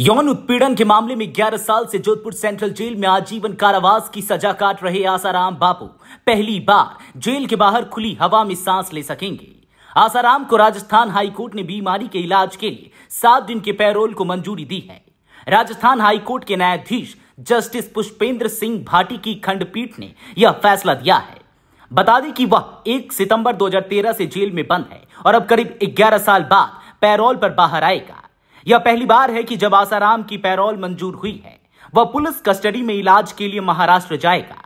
यौन उत्पीड़न के मामले में 11 साल से जोधपुर सेंट्रल जेल में आजीवन कारावास की सजा काट रहे आसाराम बापू पहली बार जेल के बाहर खुली हवा में सांस ले सकेंगे आसाराम को राजस्थान हाईकोर्ट ने बीमारी के इलाज के लिए सात दिन के पैरोल को मंजूरी दी है राजस्थान हाईकोर्ट के न्यायाधीश जस्टिस पुष्पेंद्र सिंह भाटी की खंडपीठ ने यह फैसला दिया है बता दें कि वह 1 सितंबर 2013 से जेल में बंद है और अब करीब 11 साल बाद पैरोल पर बाहर आएगा यह पहली बार है कि जब आसाराम की पैरोल मंजूर हुई है वह पुलिस कस्टडी में इलाज के लिए महाराष्ट्र जाएगा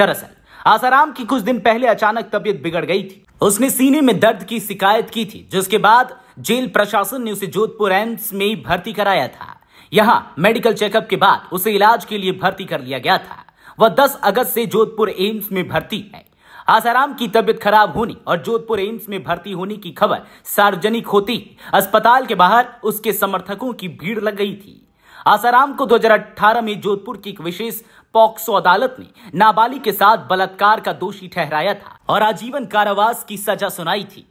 दरअसल आसाराम की कुछ दिन पहले अचानक तबियत बिगड़ गई थी उसने सीने में दर्द की शिकायत की थी जिसके बाद जेल प्रशासन ने उसे जोधपुर एम्स में भर्ती कराया था यहाँ मेडिकल चेकअप के बाद उसे इलाज के लिए भर्ती कर लिया गया था वह 10 अगस्त से जोधपुर एम्स में भर्ती है आसाराम की तबियत खराब होने और जोधपुर एम्स में भर्ती होने की खबर सार्वजनिक होती अस्पताल के बाहर उसके समर्थकों की भीड़ लग गई थी आसाराम को 2018 में जोधपुर की एक विशेष पॉक्सो अदालत ने नाबालिग के साथ बलात्कार का दोषी ठहराया था और आजीवन कारावास की सजा सुनाई थी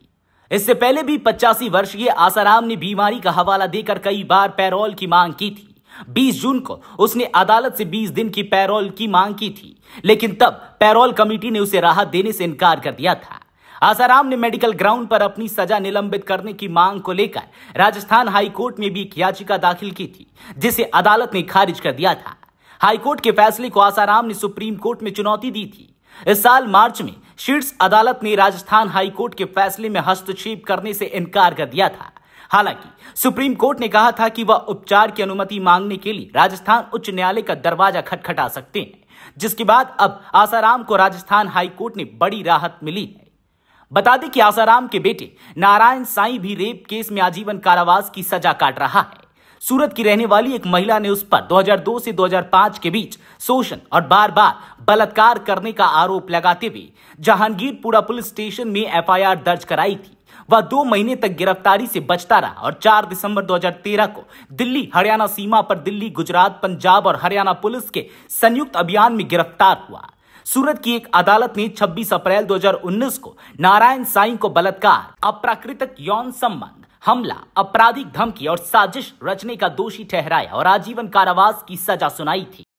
इससे पहले भी पचासी वर्षीय आसाराम ने बीमारी का हवाला देकर कई बार पैरोल की मांग की थी 20 जून को उसने अदालत से 20 दिन की पैरोल की मांग की थी लेकिन तब पैरोल कमेटी ने उसे राहत देने से इनकार कर दिया था आसाराम ने मेडिकल ग्राउंड पर अपनी सजा निलंबित करने की मांग को लेकर राजस्थान हाईकोर्ट में भी एक याचिका दाखिल की थी जिसे अदालत ने खारिज कर दिया था हाईकोर्ट के फैसले को आसाराम ने सुप्रीम कोर्ट में चुनौती दी थी इस साल मार्च में शीर्ष अदालत ने राजस्थान हाईकोर्ट के फैसले में हस्तक्षेप करने से इनकार कर दिया था हालांकि सुप्रीम कोर्ट ने कहा था कि वह उपचार की अनुमति मांगने के लिए राजस्थान उच्च न्यायालय का दरवाजा खटखटा सकते हैं जिसके बाद अब आसाराम को राजस्थान हाईकोर्ट ने बड़ी राहत मिली है बता दें कि आसाराम के बेटे नारायण साई भी रेप केस में आजीवन कारावास की सजा काट रहा है सूरत की रहने वाली एक महिला ने उस पर 2002 से 2005 के बीच शोषण और बार बार बलात्कार करने का आरोप लगाते हुए जहांगीरपुरा पुलिस स्टेशन में एफआईआर दर्ज कराई थी वह दो महीने तक गिरफ्तारी से बचता रहा और 4 दिसंबर 2013 को दिल्ली हरियाणा सीमा पर दिल्ली गुजरात पंजाब और हरियाणा पुलिस के संयुक्त अभियान में गिरफ्तार हुआ सूरत की एक अदालत ने 26 अप्रैल 2019 को नारायण साई को बलात्कार अप्राकृतिक यौन संबंध हमला आपराधिक धमकी और साजिश रचने का दोषी ठहराया और आजीवन कारावास की सजा सुनाई थी